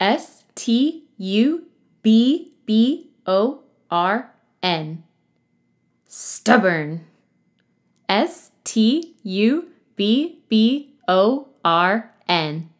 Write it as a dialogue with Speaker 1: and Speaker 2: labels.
Speaker 1: S T U B B O R N. Stubborn. S T U B B O R N.